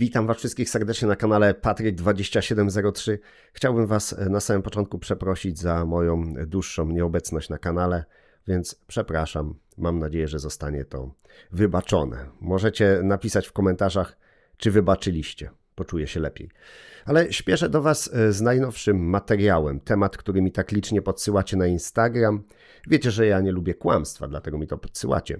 Witam Was wszystkich serdecznie na kanale Patryk2703. Chciałbym Was e, na samym początku przeprosić za moją e, dłuższą nieobecność na kanale, więc przepraszam. Mam nadzieję, że zostanie to wybaczone. Możecie napisać w komentarzach, czy wybaczyliście. Poczuję się lepiej. Ale śpieszę do Was e, z najnowszym materiałem. Temat, który mi tak licznie podsyłacie na Instagram. Wiecie, że ja nie lubię kłamstwa, dlatego mi to podsyłacie.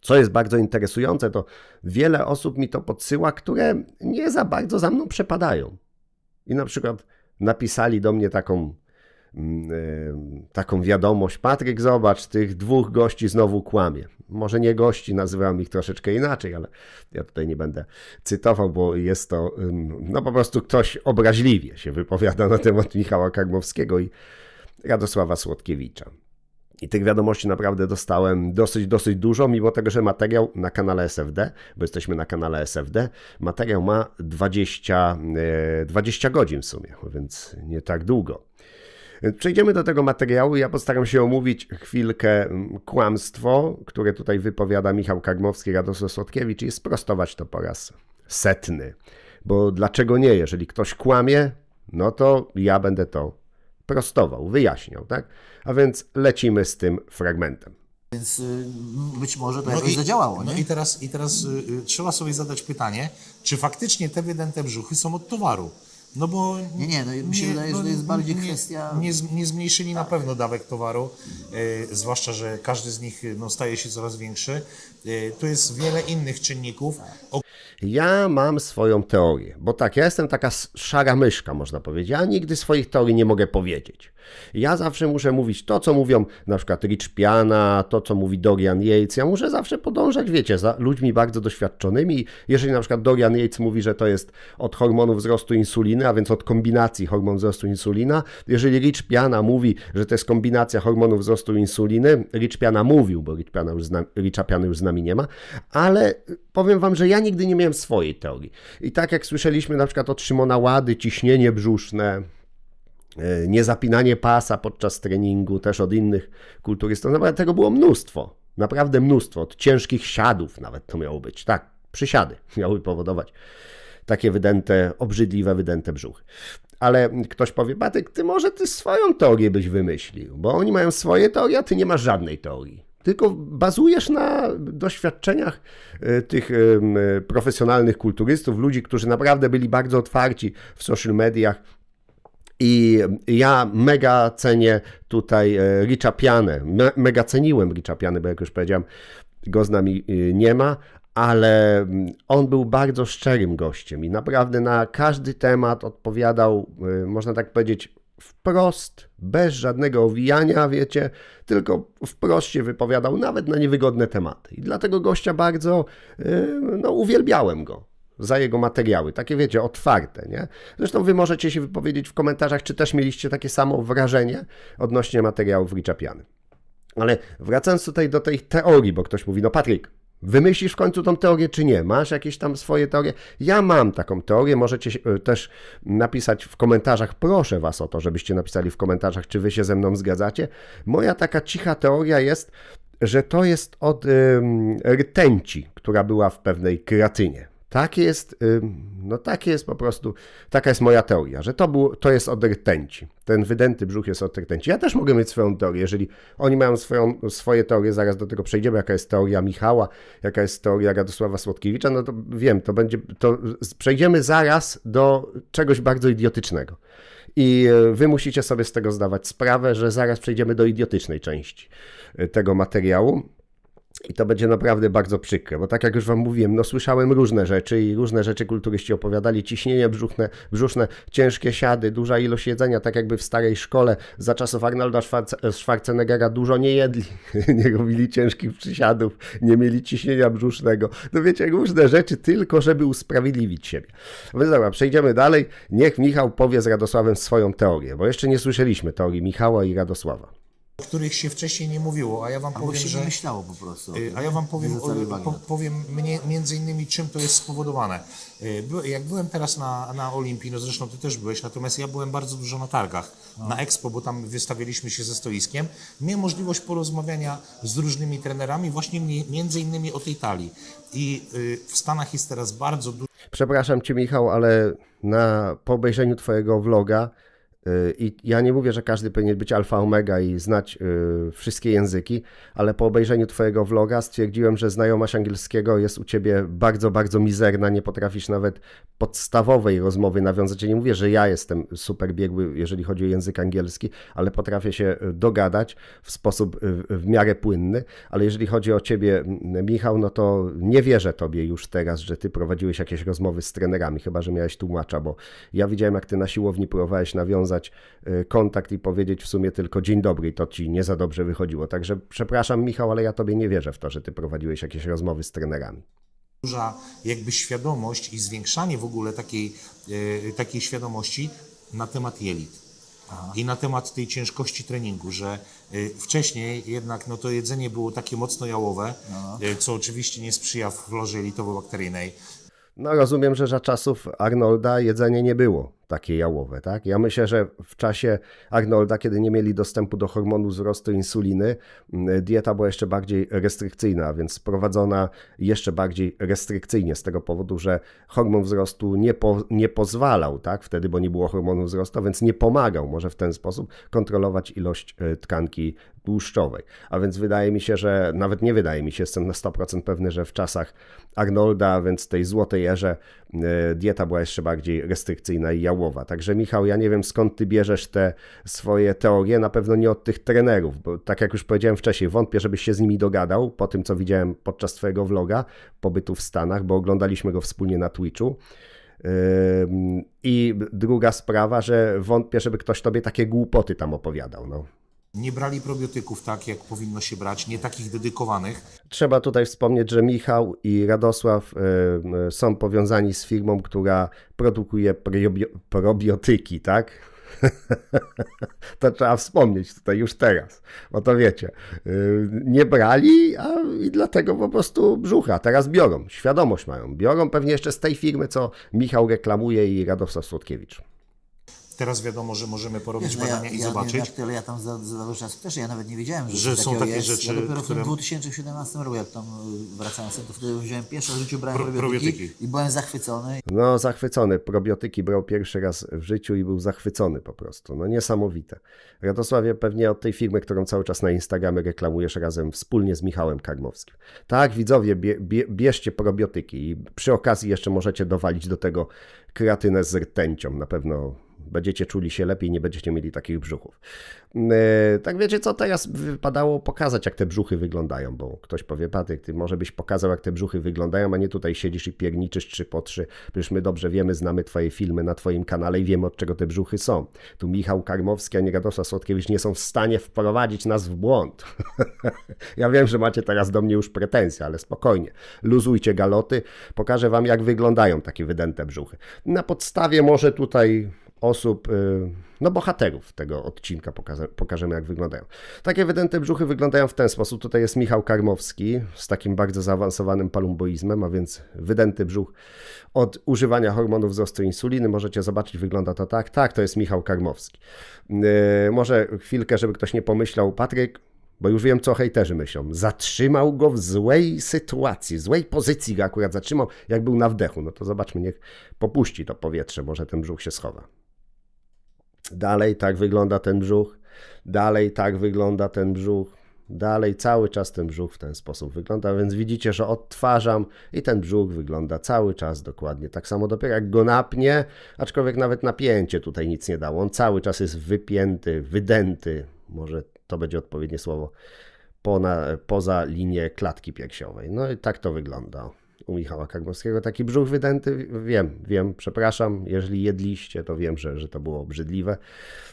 Co jest bardzo interesujące, to wiele osób mi to podsyła, które nie za bardzo za mną przepadają. I na przykład napisali do mnie taką, mm, e, taką wiadomość: Patryk, zobacz, tych dwóch gości znowu kłamie. Może nie gości, nazywam ich troszeczkę inaczej, ale ja tutaj nie będę cytował, bo jest to no po prostu ktoś obraźliwie się wypowiada na temat Michała Karmowskiego i Radosława Słodkiewicza. I tych wiadomości naprawdę dostałem dosyć, dosyć dużo, mimo tego, że materiał na kanale SFD, bo jesteśmy na kanale SFD, materiał ma 20, 20 e, godzin w sumie, więc nie tak długo. E, przejdziemy do tego materiału. Ja postaram się omówić chwilkę kłamstwo, które tutaj wypowiada Michał Karmowski, Radosław Słodkiewicz i sprostować to po raz setny. Bo dlaczego nie? Jeżeli ktoś kłamie, no to ja będę to prostował, wyjaśniał, tak? A więc lecimy z tym fragmentem. Więc y, być może to no jakoś i, zadziałało. No nie? i teraz, i teraz y, y, trzeba sobie zadać pytanie, czy faktycznie te wydęte brzuchy są od towaru? No bo. Nie, nie, no mi się nie, wydaje, że to no, jest bardziej nie, kwestia. Nie, nie zmniejszyli tak. na pewno dawek towaru, y, zwłaszcza, że każdy z nich y, no, staje się coraz większy. Y, tu jest wiele innych czynników. Ja mam swoją teorię, bo tak, ja jestem taka szara myszka, można powiedzieć. Ja nigdy swoich teorii nie mogę powiedzieć. Ja zawsze muszę mówić to, co mówią na przykład Rich Piana, to, co mówi Dorian Yates. Ja muszę zawsze podążać, wiecie, za ludźmi bardzo doświadczonymi. Jeżeli na przykład Dorian Yates mówi, że to jest od hormonu wzrostu insuliny, a więc od kombinacji hormon wzrostu insulina, jeżeli Rich Piana mówi, że to jest kombinacja hormonu wzrostu insuliny, Rich Piana mówił, bo Rich już z Richa Piana już z nami nie ma, ale powiem wam, że ja nigdy nie miałem swojej teorii. I tak jak słyszeliśmy na przykład od Szymona Łady, ciśnienie brzuszne, e, niezapinanie pasa podczas treningu, też od innych kulturystów, naprawdę tego było mnóstwo. Naprawdę mnóstwo, od ciężkich siadów nawet to miało być, tak, przysiady miały powodować takie wydęte, obrzydliwe, wydęte brzuchy. Ale ktoś powie, Batyk, ty może ty swoją teorię byś wymyślił, bo oni mają swoje teorie, a ty nie masz żadnej teorii tylko bazujesz na doświadczeniach e, tych e, e, profesjonalnych kulturystów, ludzi, którzy naprawdę byli bardzo otwarci w social mediach. I ja mega cenię tutaj Richa Pianę. Me mega ceniłem Richa Pianę, bo jak już powiedziałem, go z nami nie ma, ale on był bardzo szczerym gościem i naprawdę na każdy temat odpowiadał, można tak powiedzieć, wprost, bez żadnego owijania, wiecie, tylko wprost się wypowiadał nawet na niewygodne tematy. I dlatego gościa bardzo, y, no uwielbiałem go za jego materiały, takie wiecie, otwarte, nie? Zresztą wy możecie się wypowiedzieć w komentarzach, czy też mieliście takie samo wrażenie odnośnie materiałów Richa Piany. Ale wracając tutaj do tej teorii, bo ktoś mówi, no Patryk, Wymyślisz w końcu tą teorię, czy nie? Masz jakieś tam swoje teorie? Ja mam taką teorię, możecie e, też napisać w komentarzach, proszę Was o to, żebyście napisali w komentarzach, czy Wy się ze mną zgadzacie. Moja taka cicha teoria jest, że to jest od ym, rtęci, która była w pewnej kreatynie. Takie jest, no takie jest po prostu, taka jest moja teoria, że to, był, to jest od rtęci. Ten wydęty brzuch jest od rtęci. Ja też mogę mieć swoją teorię, jeżeli oni mają swoją, swoje teorie, zaraz do tego przejdziemy, jaka jest teoria Michała, jaka jest teoria Radosława Słodkiewicza, no to wiem, to będzie, to przejdziemy zaraz do czegoś bardzo idiotycznego. I e, wy musicie sobie z tego zdawać sprawę, że zaraz przejdziemy do idiotycznej części e, tego materiału. I to będzie naprawdę bardzo przykre, bo tak jak już Wam mówiłem, no słyszałem różne rzeczy i różne rzeczy kulturyści opowiadali, ciśnienie brzuchne, brzuszne, ciężkie siady, duża ilość jedzenia, tak jakby w starej szkole za czasów Arnolda Schwarzeneggera dużo nie jedli, nie robili ciężkich przysiadów, nie mieli ciśnienia brzusznego. No wiecie, różne rzeczy tylko, żeby usprawiedliwić siebie. No dobra, przejdziemy dalej. Niech Michał powie z Radosławem swoją teorię, bo jeszcze nie słyszeliśmy teorii Michała i Radosława o których się wcześniej nie mówiło, a ja wam Albo powiem, się że... myślało po prostu. Y, a ja wam powiem, po, powiem mnie, między innymi czym to jest spowodowane. Y, jak byłem teraz na, na Olimpii, no zresztą ty też byłeś, natomiast ja byłem bardzo dużo na targach, no. na Expo, bo tam wystawiliśmy się ze stoiskiem, miałem możliwość porozmawiania z różnymi trenerami właśnie między innymi o tej talii. I y, w Stanach jest teraz bardzo dużo... Przepraszam cię Michał, ale na, po obejrzeniu twojego vloga i ja nie mówię, że każdy powinien być alfa omega i znać y, wszystkie języki, ale po obejrzeniu Twojego vloga stwierdziłem, że znajomość angielskiego jest u Ciebie bardzo, bardzo mizerna. Nie potrafisz nawet podstawowej rozmowy nawiązać. Ja nie mówię, że ja jestem super biegły, jeżeli chodzi o język angielski, ale potrafię się y, dogadać w sposób y, w miarę płynny. Ale jeżeli chodzi o Ciebie, Michał, no to nie wierzę Tobie już teraz, że Ty prowadziłeś jakieś rozmowy z trenerami, chyba że miałeś tłumacza, bo ja widziałem, jak Ty na siłowni próbowałeś nawiązać nawiązać y, kontakt i powiedzieć w sumie tylko dzień dobry to ci nie za dobrze wychodziło. Także przepraszam Michał, ale ja tobie nie wierzę w to, że ty prowadziłeś jakieś rozmowy z trenerami duża jakby świadomość i zwiększanie w ogóle takiej, yy, takiej świadomości na temat jelit. I na temat tej ciężkości treningu, że y, wcześniej jednak no, to jedzenie było takie mocno jałowe, no. y, co oczywiście nie sprzyja florze elitowo bakteryjnej No rozumiem, że za czasów Arnolda jedzenie nie było takie jałowe. Tak? Ja myślę, że w czasie Arnolda, kiedy nie mieli dostępu do hormonu wzrostu insuliny, dieta była jeszcze bardziej restrykcyjna, więc prowadzona jeszcze bardziej restrykcyjnie z tego powodu, że hormon wzrostu nie, po, nie pozwalał tak? wtedy, bo nie było hormonu wzrostu, więc nie pomagał może w ten sposób kontrolować ilość e, tkanki tłuszczowej. A więc wydaje mi się, że nawet nie wydaje mi się, jestem na 100% pewny, że w czasach Arnolda, więc tej złotej erze, e, dieta była jeszcze bardziej restrykcyjna i jałowa Karłowa. Także Michał, ja nie wiem skąd ty bierzesz te swoje teorie, na pewno nie od tych trenerów, bo tak jak już powiedziałem wcześniej, wątpię, żebyś się z nimi dogadał po tym, co widziałem podczas twojego vloga, pobytu w Stanach, bo oglądaliśmy go wspólnie na Twitchu. I druga sprawa, że wątpię, żeby ktoś tobie takie głupoty tam opowiadał. No nie brali probiotyków tak, jak powinno się brać, nie takich dedykowanych. Trzeba tutaj wspomnieć, że Michał i Radosław e, e, są powiązani z firmą, która produkuje probiotyki, tak? to trzeba wspomnieć tutaj już teraz, bo to wiecie, e, nie brali a, i dlatego po prostu brzucha. Teraz biorą, świadomość mają. Biorą pewnie jeszcze z tej firmy, co Michał reklamuje i Radosław Słodkiewicz. Teraz wiadomo, że możemy porobić Wiesz, badania no ja, i ja zobaczyć. Nie, jak tyle ja tam za, za dużo czasu też, ja nawet nie wiedziałem, że, że są takie jest. rzeczy. Ja dopiero które... w 2017 roku, jak tam y, wracałem sobie, to wtedy wziąłem pierwsze w życiu brałem Pro, probiotyki, probiotyki, i byłem zachwycony. No zachwycony, probiotyki brał pierwszy raz w życiu i był zachwycony po prostu, no niesamowite. Radosławie, pewnie od tej firmy, którą cały czas na Instagramie reklamujesz razem wspólnie z Michałem Karmowskim. Tak, widzowie, bie, bie, bierzcie probiotyki i przy okazji jeszcze możecie dowalić do tego kreatynę z rtęcią, na pewno Będziecie czuli się lepiej, nie będziecie mieli takich brzuchów. E, tak wiecie co, teraz wypadało pokazać, jak te brzuchy wyglądają, bo ktoś powie, Patryk, ty może byś pokazał, jak te brzuchy wyglądają, a nie tutaj siedzisz i pierniczysz trzy po trzy. Przecież my dobrze wiemy, znamy twoje filmy na twoim kanale i wiemy, od czego te brzuchy są. Tu Michał Karmowski nie Radosław Słodkiewicz nie są w stanie wprowadzić nas w błąd. ja wiem, że macie teraz do mnie już pretensje, ale spokojnie. Luzujcie galoty, pokażę wam, jak wyglądają takie wydęte brzuchy. Na podstawie może tutaj osób, y, no bohaterów tego odcinka, pokażemy jak wyglądają. Takie wydęte brzuchy wyglądają w ten sposób. Tutaj jest Michał Karmowski z takim bardzo zaawansowanym palumboizmem, a więc wydęty brzuch od używania hormonów wzrostu insuliny. Możecie zobaczyć, wygląda to tak. Tak, to jest Michał Karmowski. Y, może chwilkę, żeby ktoś nie pomyślał, Patryk, bo już wiem, co hejterzy myślą. Zatrzymał go w złej sytuacji, złej pozycji go akurat zatrzymał, jak był na wdechu. No to zobaczmy, niech popuści to powietrze, może ten brzuch się schowa. Dalej tak wygląda ten brzuch, dalej tak wygląda ten brzuch, dalej cały czas ten brzuch w ten sposób wygląda, więc widzicie, że odtwarzam i ten brzuch wygląda cały czas dokładnie tak samo. Dopiero jak go napnie, aczkolwiek nawet napięcie tutaj nic nie dało, on cały czas jest wypięty, wydęty, może to będzie odpowiednie słowo, poza linię klatki piersiowej. No i tak to wygląda u Michała Karmowskiego taki brzuch wydęty. Wiem, wiem, przepraszam, jeżeli jedliście, to wiem, że, że to było obrzydliwe.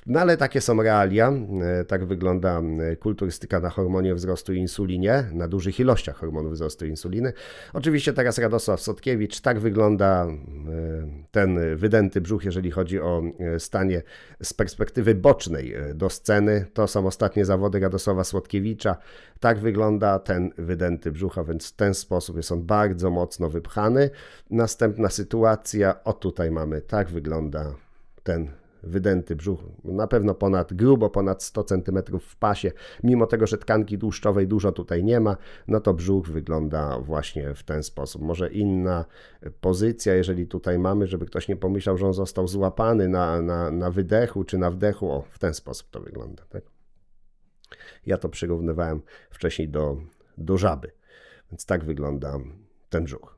No ale takie są realia. E, tak wygląda kulturystyka na hormonie wzrostu insulinie, na dużych ilościach hormonu wzrostu insuliny. Oczywiście teraz Radosław Sotkiewicz, tak wygląda e, ten wydęty brzuch, jeżeli chodzi o e, stanie z perspektywy bocznej do sceny. To są ostatnie zawody Radosława Słodkiewicza. Tak wygląda ten wydęty a więc w ten sposób jest on bardzo mocny mocno wypchany. Następna sytuacja, o tutaj mamy, tak wygląda ten wydęty brzuch, na pewno ponad, grubo ponad 100 cm w pasie, mimo tego, że tkanki tłuszczowej dużo tutaj nie ma, no to brzuch wygląda właśnie w ten sposób. Może inna pozycja, jeżeli tutaj mamy, żeby ktoś nie pomyślał, że on został złapany na, na, na wydechu czy na wdechu, o, w ten sposób to wygląda. Tak? Ja to przyrównywałem wcześniej do, do żaby, więc tak wygląda ten brzuch.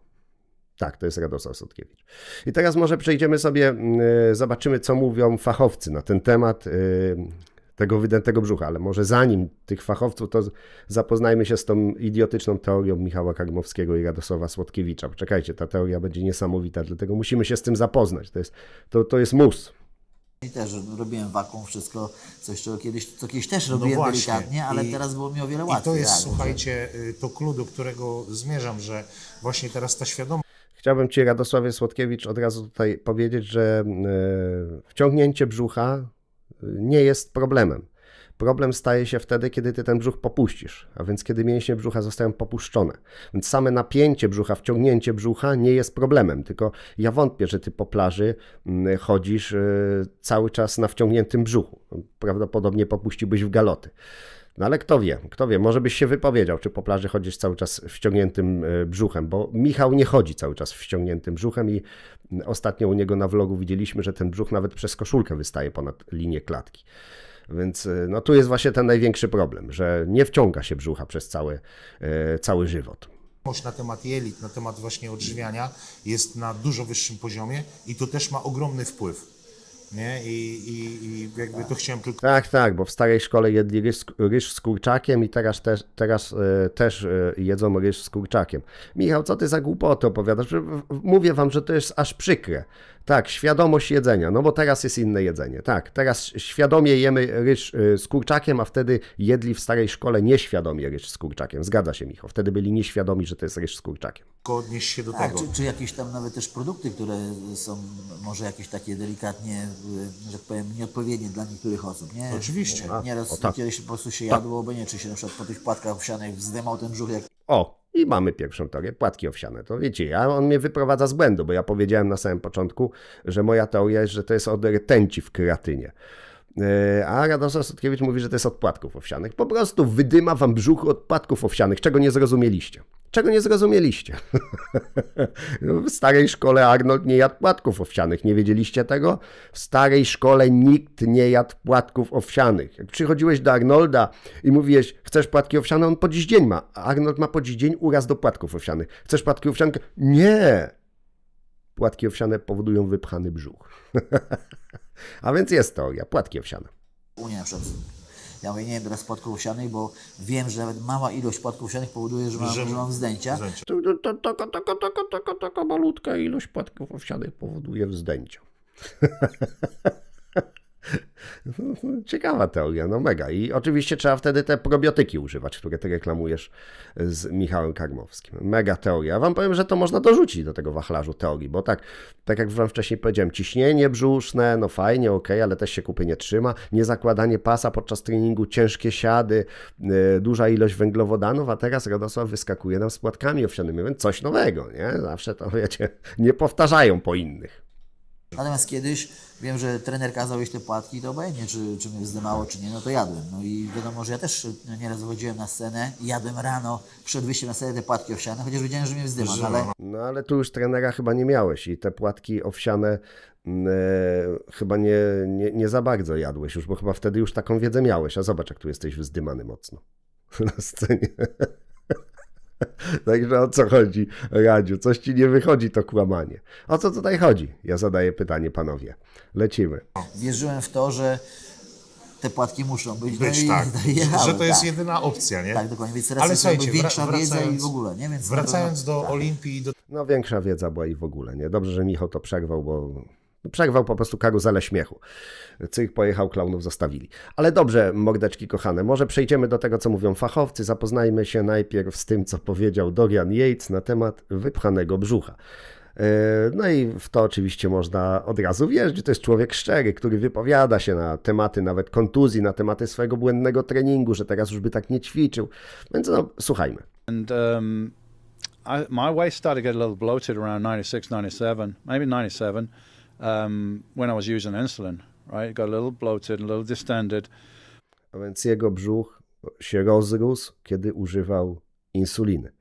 Tak, to jest Radosław Słodkiewicz. I teraz może przejdziemy sobie, y, zobaczymy, co mówią fachowcy na ten temat y, tego wydętego brzucha, ale może zanim tych fachowców, to zapoznajmy się z tą idiotyczną teorią Michała Kagmowskiego i Radosława Słodkiewicza. Poczekajcie, ta teoria będzie niesamowita, dlatego musimy się z tym zapoznać. To jest, to, to jest mus. I też robiłem wakum, wszystko, coś czego kiedyś, co kiedyś też no robiłem no delikatnie, ale I, teraz było mi o wiele łatwiej. I to jest, tak, słuchajcie, y, to klucz, do którego zmierzam, że właśnie teraz ta świadomość Chciałbym Ci, Radosławie Słodkiewicz, od razu tutaj powiedzieć, że y, wciągnięcie brzucha y, nie jest problemem. Problem staje się wtedy, kiedy ty ten brzuch popuścisz, a więc kiedy mięśnie brzucha zostają popuszczone. Więc same napięcie brzucha, wciągnięcie brzucha nie jest problemem, tylko ja wątpię, że ty po plaży mm, chodzisz y, cały czas na wciągniętym brzuchu. Prawdopodobnie popuściłbyś w galoty. No ale kto wie, kto wie, może byś się wypowiedział, czy po plaży chodzisz cały czas wciągniętym y, brzuchem, bo Michał nie chodzi cały czas wciągniętym brzuchem i mm, ostatnio u niego na vlogu widzieliśmy, że ten brzuch nawet przez koszulkę wystaje ponad linię klatki. Więc e, no tu jest właśnie ten największy problem, że nie wciąga się brzucha przez cały, e, cały żywot na temat jelit, na temat właśnie odżywiania jest na dużo wyższym poziomie i to też ma ogromny wpływ. Nie? I, i, i jakby to chciałem tylko... Tak, tak, bo w starej szkole jedli ryż, ryż z kurczakiem i teraz, te, teraz e, też y, jedzą ryż z kurczakiem. Michał, co ty za głupoty opowiadasz? Mówię wam, że to jest aż przykre. Tak, świadomość jedzenia, no bo teraz jest inne jedzenie. Tak, teraz świadomie jemy ryż e, z kurczakiem, a wtedy jedli w starej szkole nieświadomie ryż z kurczakiem. Zgadza się, Michał. Wtedy byli nieświadomi, że to jest ryż z kurczakiem tylko odnieść się do tak, tego. Czy, czy, jakieś tam nawet też produkty, które są może jakieś takie delikatnie, że tak powiem, nieodpowiednie dla niektórych osób, nie? Oczywiście. Nieraz o, tak. kiedyś po prostu się tak. jadło, bo nie, czy się na przykład po tych płatkach owsianych wzdymał ten brzuch jak... O, i mamy pierwszą teorię, płatki owsiane. To wiecie, ja, on mnie wyprowadza z błędu, bo ja powiedziałem na samym początku, że moja teoria jest, że to jest od rtęci w kreatynie. E, a Radosław Sotkiewicz mówi, że to jest od płatków owsianych. Po prostu wydyma wam brzuch od płatków owsianych, czego nie zrozumieliście. Czego nie zrozumieliście? w starej szkole Arnold nie jadł płatków owsianych. Nie wiedzieliście tego? W starej szkole nikt nie jadł płatków owsianych. Jak przychodziłeś do Arnolda i mówiłeś, chcesz płatki owsiane, on po dziś dzień ma. A Arnold ma po dziś dzień uraz do płatków owsianych. Chcesz płatki owsiane? Nie! Płatki owsiane powodują wypchany brzuch. A więc jest teoria, płatki owsiane. Unia przez ja mówię, nie wiem teraz płatków sianych, bo wiem, że nawet mała ilość płatków sianych powoduje, że mam, że, że mam wzdęcia. taka, taka, taka, taka, taka malutka ilość płatków owsianych powoduje wzdęcia. No, no, ciekawa teoria, no mega. I oczywiście trzeba wtedy te probiotyki używać, które ty tak reklamujesz z Michałem Karmowskim. Mega teoria. Wam powiem, że to można dorzucić do tego wachlarzu teorii, bo tak, tak jak wam wcześniej powiedziałem, ciśnienie brzuszne, no fajnie, ok, ale też się kupy nie trzyma. Niezakładanie pasa podczas treningu, ciężkie siady, yy, duża ilość węglowodanów, a teraz Radosław wyskakuje nam z płatkami owsianymi, więc coś nowego, nie? Zawsze to, wiecie, nie powtarzają po innych. Natomiast kiedyś wiem, że trener kazał jeść te płatki, to obojętnie, czy, czy mnie zdemało, czy nie, no to jadłem. No i wiadomo, że ja też nieraz wychodziłem na scenę i jadłem rano przed wyjściem na scenę te płatki owsiane, chociaż wiedziałem, że mnie wzdyma, no ale... No ale tu już trenera chyba nie miałeś i te płatki owsiane mm, e, chyba nie, nie, nie za bardzo jadłeś już, bo chyba wtedy już taką wiedzę miałeś, a zobacz, jak tu jesteś wzdymany mocno na scenie. Także o co chodzi, Radziu? Coś ci nie wychodzi to kłamanie. O co tutaj chodzi? Ja zadaję pytanie, panowie. Lecimy. Wierzyłem w to, że te płatki muszą być. No być, no tak. że to jest tak. jedyna opcja, nie? Tak, dokładnie. Więc teraz Ale jest słuchajcie, większa wiedza i w ogóle, nie? Więc wracając do tak. Olimpii... Do... No większa wiedza była i w ogóle, nie? Dobrze, że Michał to przerwał, bo Przerwał po prostu karuzelę śmiechu. ich pojechał, klaunów zostawili. Ale dobrze, mordeczki kochane, może przejdziemy do tego, co mówią fachowcy. Zapoznajmy się najpierw z tym, co powiedział Dorian Yates na temat wypchanego brzucha. E, no i w to oczywiście można od razu wierzyć. To jest człowiek szczery, który wypowiada się na tematy nawet kontuzji, na tematy swojego błędnego treningu, że teraz już by tak nie ćwiczył. Więc no, słuchajmy. And, um, I, my waist started to get a little bloated around 96, 97, maybe 97 um, when I was using insulin, right? It got a little bloated, a little distended. A więc jego brzuch się rozrósł, kiedy używał insuliny.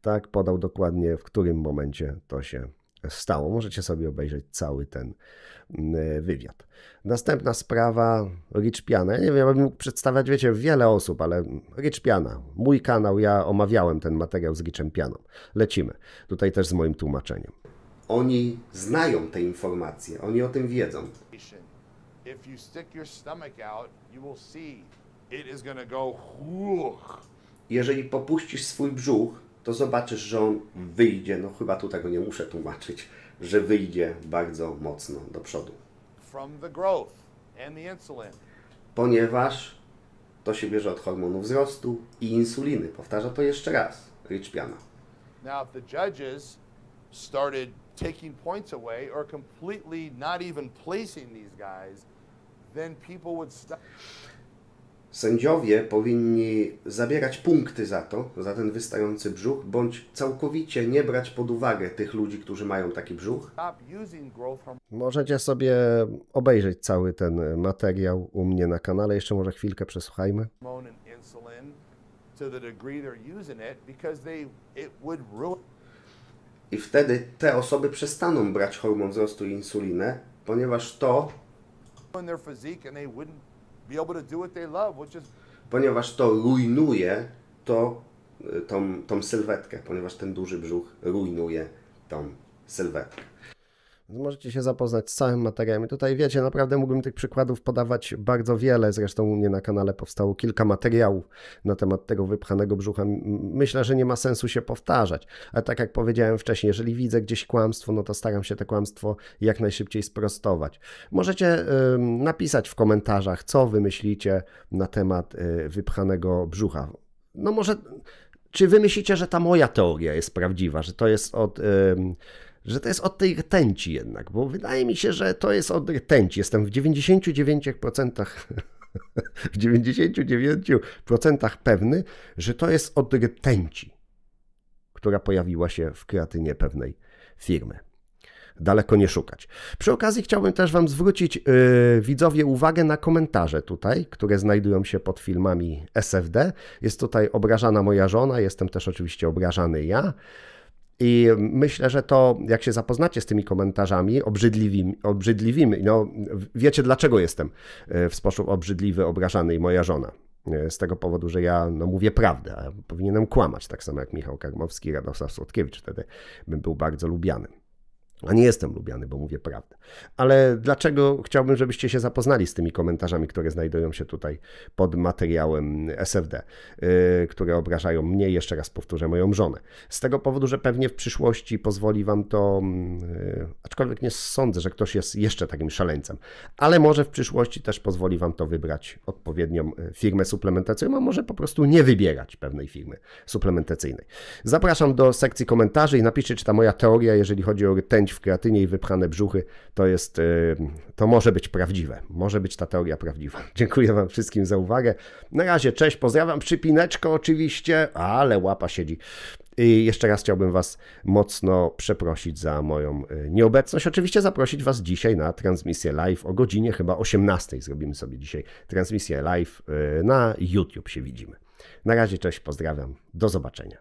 Tak, podał dokładnie, w którym momencie to się stało. Możecie sobie obejrzeć cały ten mm, wywiad. Następna sprawa Rich Piana. Ja nie wiem, ja bym mógł przedstawiać, wiecie, wiele osób, ale Rich Piana, mój kanał, ja omawiałem ten materiał z Richem Pianą. Lecimy. Tutaj też z moim tłumaczeniem. Oni znają te informacje, oni o tym wiedzą. jeżeli popuścisz swój brzuch, to zobaczysz, że on wyjdzie, no chyba tu tego nie muszę tłumaczyć, że wyjdzie bardzo mocno do przodu. Ponieważ to się bierze od hormonu wzrostu i insuliny. Powtarza to jeszcze raz, Rich Piana. Now if the judges started taking points away or completely not even placing these guys, then people would stop. Sędziowie powinni zabierać punkty za to, za ten wystający brzuch, bądź całkowicie nie brać pod uwagę tych ludzi, którzy mają taki brzuch. Możecie sobie obejrzeć cały ten materiał u mnie na kanale. Jeszcze może chwilkę przesłuchajmy. To the degree they're using it, because they, it would ruin i wtedy te osoby przestaną brać hormon wzrostu i insulinę, ponieważ to ponieważ to rujnuje to, y, tą, tą sylwetkę, ponieważ ten duży brzuch rujnuje tą sylwetkę. Możecie się zapoznać z całym materiałem. I tutaj wiecie, naprawdę mógłbym tych przykładów podawać bardzo wiele. Zresztą u mnie na kanale powstało kilka materiałów na temat tego wypchanego brzucha. Myślę, że nie ma sensu się powtarzać. Ale tak jak powiedziałem wcześniej, jeżeli widzę gdzieś kłamstwo, no to staram się to kłamstwo jak najszybciej sprostować. Możecie y, napisać w komentarzach, co wy myślicie na temat y, wypchanego brzucha. No może, czy wy myślicie, że ta moja teoria jest prawdziwa, że to jest od... Y, że to jest od tej rtęci jednak, bo wydaje mi się, że to jest od rtęci. Jestem w 99% w 99% pewny, że to jest od rtęci, która pojawiła się w kreatynie pewnej firmy. Daleko nie szukać. Przy okazji chciałbym też Wam zwrócić yy, widzowie uwagę na komentarze tutaj, które znajdują się pod filmami SFD. Jest tutaj obrażana moja żona, jestem też oczywiście obrażany ja. I myślę, że to, jak się zapoznacie z tymi komentarzami obrzydliwymi, obrzydliwymi no wiecie dlaczego jestem e, w sposób obrzydliwy obrażany i moja żona. E, z tego powodu, że ja no, mówię prawdę, a powinienem kłamać, tak samo jak Michał Karmowski Radosław Słodkiewicz. Wtedy bym był bardzo lubiany. A no nie jestem lubiany, bo mówię prawdę. Ale dlaczego chciałbym, żebyście się zapoznali z tymi komentarzami, które znajdują się tutaj pod materiałem SFD, yy, które obrażają mnie, jeszcze raz powtórzę, moją żonę. Z tego powodu, że pewnie w przyszłości pozwoli wam to, yy, aczkolwiek nie sądzę, że ktoś jest jeszcze takim szaleńcem, ale może w przyszłości też pozwoli wam to wybrać odpowiednią y, firmę suplementacyjną, a może po prostu nie wybierać pewnej firmy suplementacyjnej. Zapraszam do sekcji komentarzy i napiszcie, czy ta moja teoria, jeżeli chodzi o rtęć w kreatynie i wypchane brzuchy, to jest, y, to może być prawdziwe. Może być ta teoria prawdziwa. Dziękuję Wam wszystkim za uwagę. Na razie, cześć, pozdrawiam. Przypineczko oczywiście, ale łapa siedzi. I jeszcze raz chciałbym Was mocno przeprosić za moją y, nieobecność. Oczywiście zaprosić Was dzisiaj na transmisję live o godzinie chyba 18. Zrobimy sobie dzisiaj transmisję live y, na YouTube się widzimy. Na razie, cześć, pozdrawiam, do zobaczenia.